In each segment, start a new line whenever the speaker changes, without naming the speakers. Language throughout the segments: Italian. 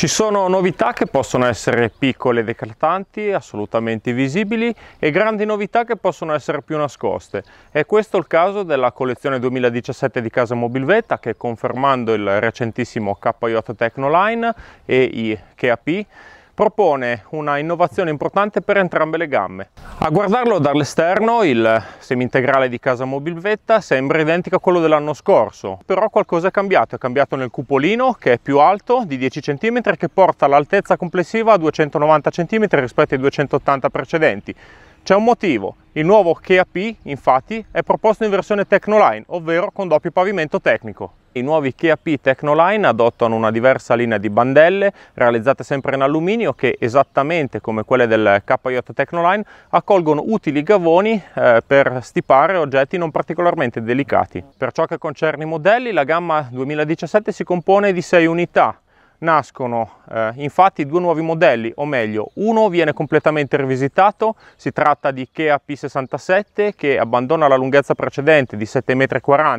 Ci sono novità che possono essere piccole ed eclatanti, assolutamente visibili, e grandi novità che possono essere più nascoste. È questo il caso della collezione 2017 di Casa Mobilvetta che confermando il recentissimo KJ Tecnoline e i KAP propone una innovazione importante per entrambe le gambe. A guardarlo dall'esterno il semi-integrale di casa Mobilvetta sembra identico a quello dell'anno scorso, però qualcosa è cambiato, è cambiato nel cupolino che è più alto di 10 cm che porta l'altezza complessiva a 290 cm rispetto ai 280 precedenti c'è un motivo, il nuovo KAP infatti è proposto in versione Technoline, ovvero con doppio pavimento tecnico. I nuovi KAP Technoline adottano una diversa linea di bandelle realizzate sempre in alluminio che esattamente come quelle del K8 Tecnoline accolgono utili gavoni eh, per stipare oggetti non particolarmente delicati. Per ciò che concerne i modelli la gamma 2017 si compone di 6 unità nascono eh, infatti due nuovi modelli, o meglio, uno viene completamente rivisitato, si tratta di Kea P67 che abbandona la lunghezza precedente di 7,40 m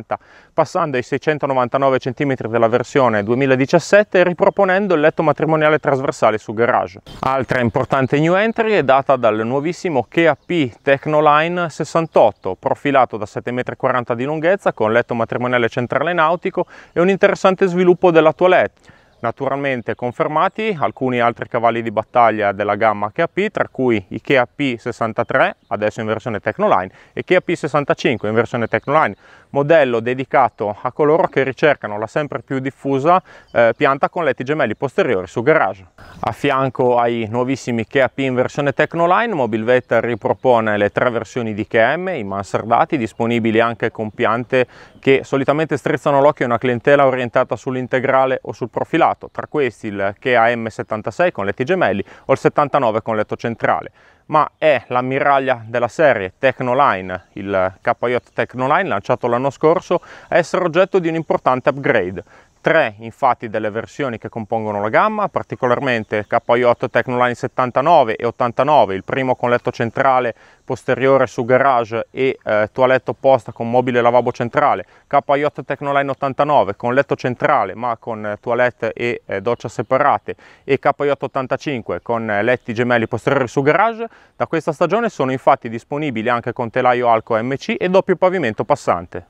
passando ai 699 cm della versione 2017 riproponendo il letto matrimoniale trasversale su garage. Altra importante new entry è data dal nuovissimo Kea P Technoline 68, profilato da 7,40 m di lunghezza con letto matrimoniale centrale nautico e un interessante sviluppo della toilette naturalmente confermati alcuni altri cavalli di battaglia della gamma KP, tra cui i p 63 adesso in versione Technoline, e p 65 in versione Technoline modello dedicato a coloro che ricercano la sempre più diffusa eh, pianta con letti gemelli posteriori su garage. A fianco ai nuovissimi Kia P in versione Tecnoline, Mobilvet ripropone le tre versioni di KM, i mansardati, disponibili anche con piante che solitamente strizzano l'occhio a una clientela orientata sull'integrale o sul profilato, tra questi il Kia M76 con letti gemelli o il 79 con letto centrale ma è l'ammiraglia della serie Technoline, il KJ Technoline lanciato l'anno scorso, a essere oggetto di un importante upgrade tre infatti delle versioni che compongono la gamma, particolarmente KI8 Tecnoline 79 e 89, il primo con letto centrale posteriore su garage e eh, toilette opposta con mobile lavabo centrale, KI8 Tecnoline 89 con letto centrale ma con eh, toilette e eh, doccia separate e KI8 85 con eh, letti gemelli posteriori su garage, da questa stagione sono infatti disponibili anche con telaio Alco MC e doppio pavimento passante.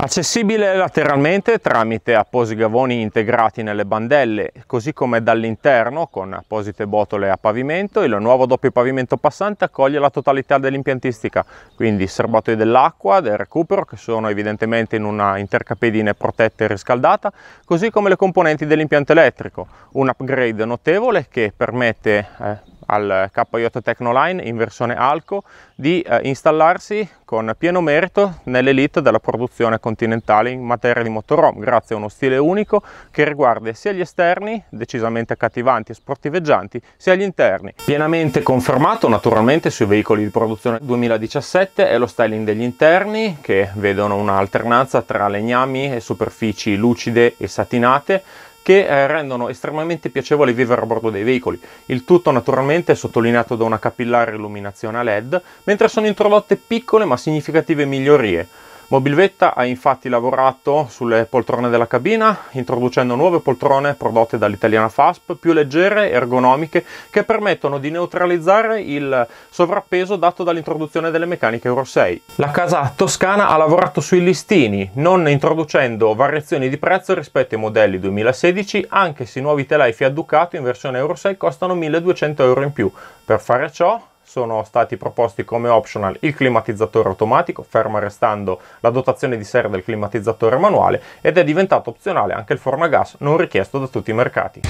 Accessibile lateralmente tramite appositi gavoni integrati nelle bandelle, così come dall'interno con apposite botole a pavimento, il nuovo doppio pavimento passante accoglie la totalità dell'impiantistica, quindi serbatoi dell'acqua, del recupero che sono evidentemente in una intercapedine protetta e riscaldata, così come le componenti dell'impianto elettrico, un upgrade notevole che permette eh, al KJ Technoline in versione Alco di eh, installarsi con pieno merito nell'elite della produzione continentale in materia di motorhome grazie a uno stile unico che riguarda sia gli esterni decisamente accattivanti e sportiveggianti sia gli interni. Pienamente confermato naturalmente sui veicoli di produzione 2017 è lo styling degli interni che vedono un'alternanza tra legnami e superfici lucide e satinate che eh, rendono estremamente piacevole vivere a bordo dei veicoli. Il tutto naturalmente è sottolineato da una capillare illuminazione a LED, mentre sono introdotte piccole ma significative migliorie Mobilvetta ha infatti lavorato sulle poltrone della cabina, introducendo nuove poltrone prodotte dall'italiana FASP, più leggere, e ergonomiche, che permettono di neutralizzare il sovrappeso dato dall'introduzione delle meccaniche Euro 6. La casa toscana ha lavorato sui listini, non introducendo variazioni di prezzo rispetto ai modelli 2016, anche se i nuovi telai Fiat Ducato in versione Euro 6 costano 1200 euro in più. Per fare ciò sono stati proposti come optional il climatizzatore automatico, fermo restando la dotazione di serie del climatizzatore manuale, ed è diventato opzionale anche il forno a gas non richiesto da tutti i mercati.